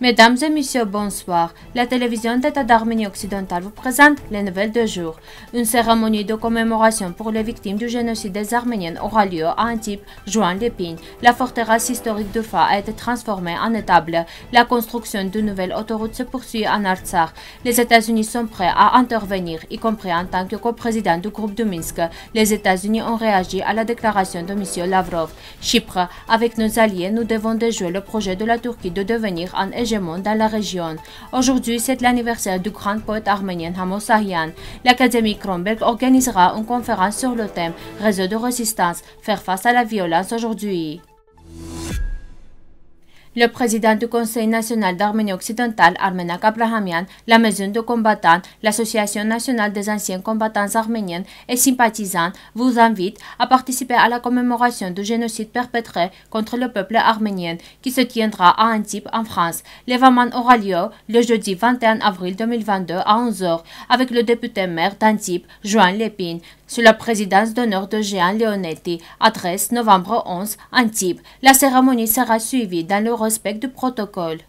Mesdames et messieurs, bonsoir. La télévision d'État d'Arménie occidentale vous présente les nouvelles de jour. Une cérémonie de commémoration pour les victimes du génocide des Arméniennes aura lieu à Antibes, juin Lépine. La forteresse historique de Fa a été transformée en étable. La construction de nouvelles autoroutes se poursuit en Artsakh. Les États-Unis sont prêts à intervenir, y compris en tant que coprésident du groupe de Minsk. Les États-Unis ont réagi à la déclaration de M. Lavrov. Chypre, avec nos alliés, nous devons déjouer le projet de la Turquie de devenir un dans la région. Aujourd'hui, c'est l'anniversaire du grand poète arménien Sahyan. L'Académie Kronberg organisera une conférence sur le thème Réseau de résistance, faire face à la violence aujourd'hui. Le président du Conseil national d'Arménie occidentale, Armenak Abrahamian, la maison de combattants, l'Association nationale des anciens combattants arméniens et sympathisants vous invite à participer à la commémoration du génocide perpétré contre le peuple arménien qui se tiendra à Antibes en France. L'événement aura lieu le jeudi 21 avril 2022 à 11h avec le député maire d'Antibes, Joan Lépine, sous la présidence d'honneur de Jean Leonetti, adresse novembre 11, Antibes. La cérémonie sera suivie dans le respect du protocole.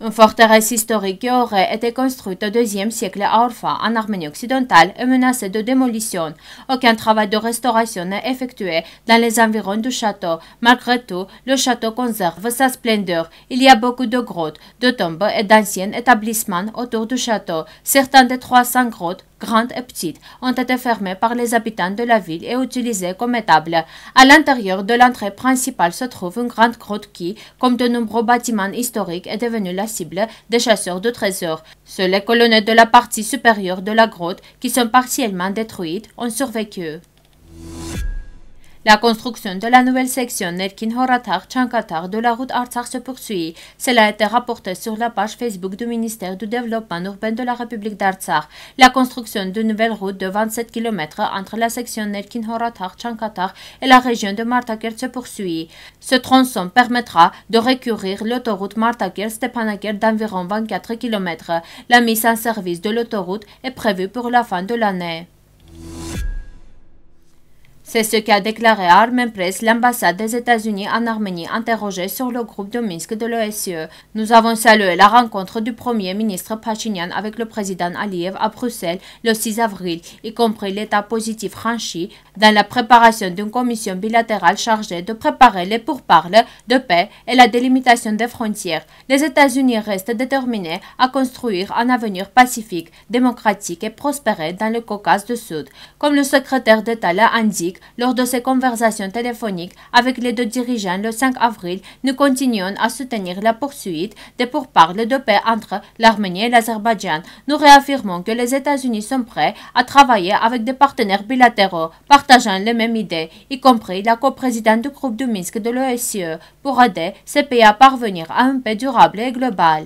Une forteresse historique qui aurait été construite au IIe siècle à Orfa, en Arménie occidentale, est menacée de démolition. Aucun travail de restauration n'est effectué dans les environs du château. Malgré tout, le château conserve sa splendeur. Il y a beaucoup de grottes, de tombes et d'anciens établissements autour du château. Certains des 300 grottes Grandes et petites ont été fermées par les habitants de la ville et utilisées comme étables. À l'intérieur de l'entrée principale se trouve une grande grotte qui, comme de nombreux bâtiments historiques, est devenue la cible des chasseurs de trésors. Seules les colonnes de la partie supérieure de la grotte, qui sont partiellement détruites, ont survécu. La construction de la nouvelle section Nelkin Horatar Chankatar de la route Artsar se poursuit. Cela a été rapporté sur la page Facebook du ministère du Développement urbain de la République d'Artsakh. La construction d'une nouvelle route de 27 km entre la section nelkin Horatar Chankatar et la région de Martakert se poursuit. Ce tronçon permettra de recourir l'autoroute martakert stepanaker d'environ 24 km. La mise en service de l'autoroute est prévue pour la fin de l'année. C'est ce qu'a déclaré à Armen Press l'ambassade des États-Unis en Arménie interrogée sur le groupe de Minsk de l'OSCE. Nous avons salué la rencontre du Premier ministre Pachinian avec le président Aliyev à Bruxelles le 6 avril, y compris l'état positif franchi dans la préparation d'une commission bilatérale chargée de préparer les pourparlers de paix et la délimitation des frontières. Les États-Unis restent déterminés à construire un avenir pacifique, démocratique et prospéré dans le Caucase du Sud. Comme le secrétaire d'État l'a indiqué, lors de ces conversations téléphoniques avec les deux dirigeants le 5 avril, nous continuons à soutenir la poursuite des pourparlers de paix entre l'Arménie et l'Azerbaïdjan. Nous réaffirmons que les États-Unis sont prêts à travailler avec des partenaires bilatéraux partageant les mêmes idées, y compris la coprésidente du groupe de Minsk de l'OSCE, pour aider ces pays à parvenir à un paix durable et globale.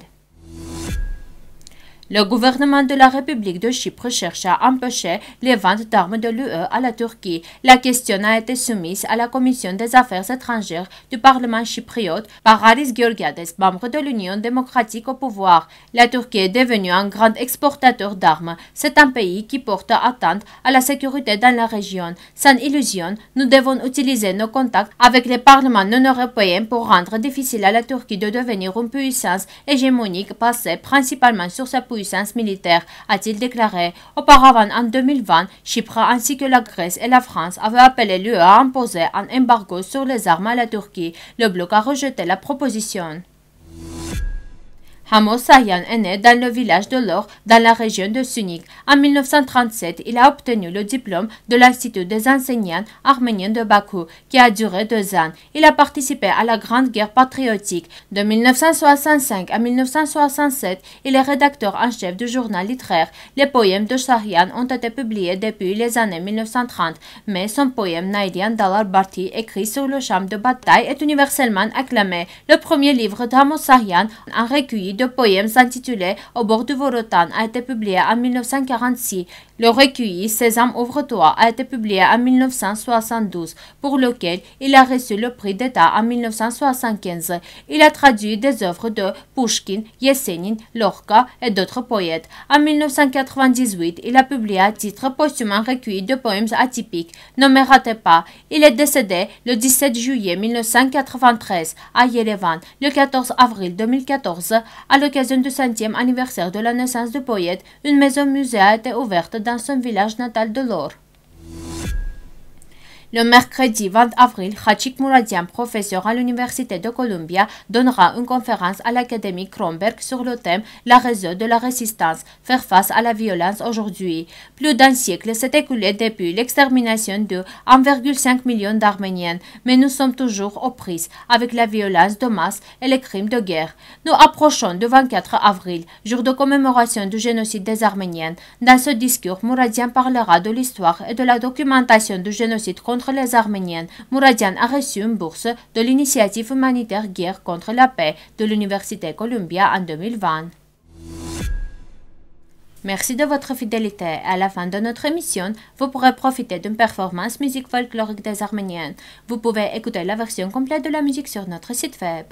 Le gouvernement de la République de Chypre cherche à empêcher les ventes d'armes de l'UE à la Turquie. La question a été soumise à la Commission des affaires étrangères du Parlement chypriote par Aris Georgiades, membre de l'Union démocratique au pouvoir. La Turquie est devenue un grand exportateur d'armes. C'est un pays qui porte atteinte à la sécurité dans la région. Sans illusion, nous devons utiliser nos contacts avec les parlements non européens pour rendre difficile à la Turquie de devenir une puissance hégémonique passée principalement sur sa puissance puissance militaire, a-t-il déclaré. Auparavant, en 2020, Chypre ainsi que la Grèce et la France avaient appelé l'UE à imposer un embargo sur les armes à la Turquie. Le bloc a rejeté la proposition. Hamosarian est né dans le village de Lor, dans la région de Sunik. En 1937, il a obtenu le diplôme de l'Institut des enseignants arméniens de Bakou, qui a duré deux ans. Il a participé à la Grande Guerre patriotique. De 1965 à 1967, il est rédacteur en chef du journal littéraire. Les poèmes de Sarian ont été publiés depuis les années 1930, mais son poème Naïdian Dalar Barti, écrit sur le champ de bataille, est universellement acclamé. Le premier livre en recueilli de poèmes intitulés « Au bord du Volotan » a été publié en 1946. Le recueil Sésame ouvre-toi a été publié en 1972, pour lequel il a reçu le prix d'État en 1975. Il a traduit des œuvres de Pushkin, Yesenin, Lorca et d'autres poètes. En 1998, il a publié à titre posthume un recueil de poèmes atypiques. Ne me ratez pas, il est décédé le 17 juillet 1993 à Yerevan, le 14 avril 2014 à l'occasion du centième anniversaire de la naissance de poète, une maison-musée a été ouverte dans son village natal de l'Or. Le mercredi 20 avril, Khachik Mouradian, professeur à l'Université de Columbia, donnera une conférence à l'Académie Kronberg sur le thème La raison de la résistance, faire face à la violence aujourd'hui. Plus d'un siècle s'est écoulé depuis l'extermination de 1,5 million d'Arméniens, mais nous sommes toujours aux prises avec la violence de masse et les crimes de guerre. Nous approchons du 24 avril, jour de commémoration du génocide des Arméniens. Dans ce discours, Mouradian parlera de l'histoire et de la documentation du génocide contre les Arméniennes, Mouradian a reçu une bourse de l'initiative humanitaire Guerre contre la paix de l'Université Columbia en 2020. Merci de votre fidélité. À la fin de notre émission, vous pourrez profiter d'une performance musique folklorique des Arméniennes. Vous pouvez écouter la version complète de la musique sur notre site web.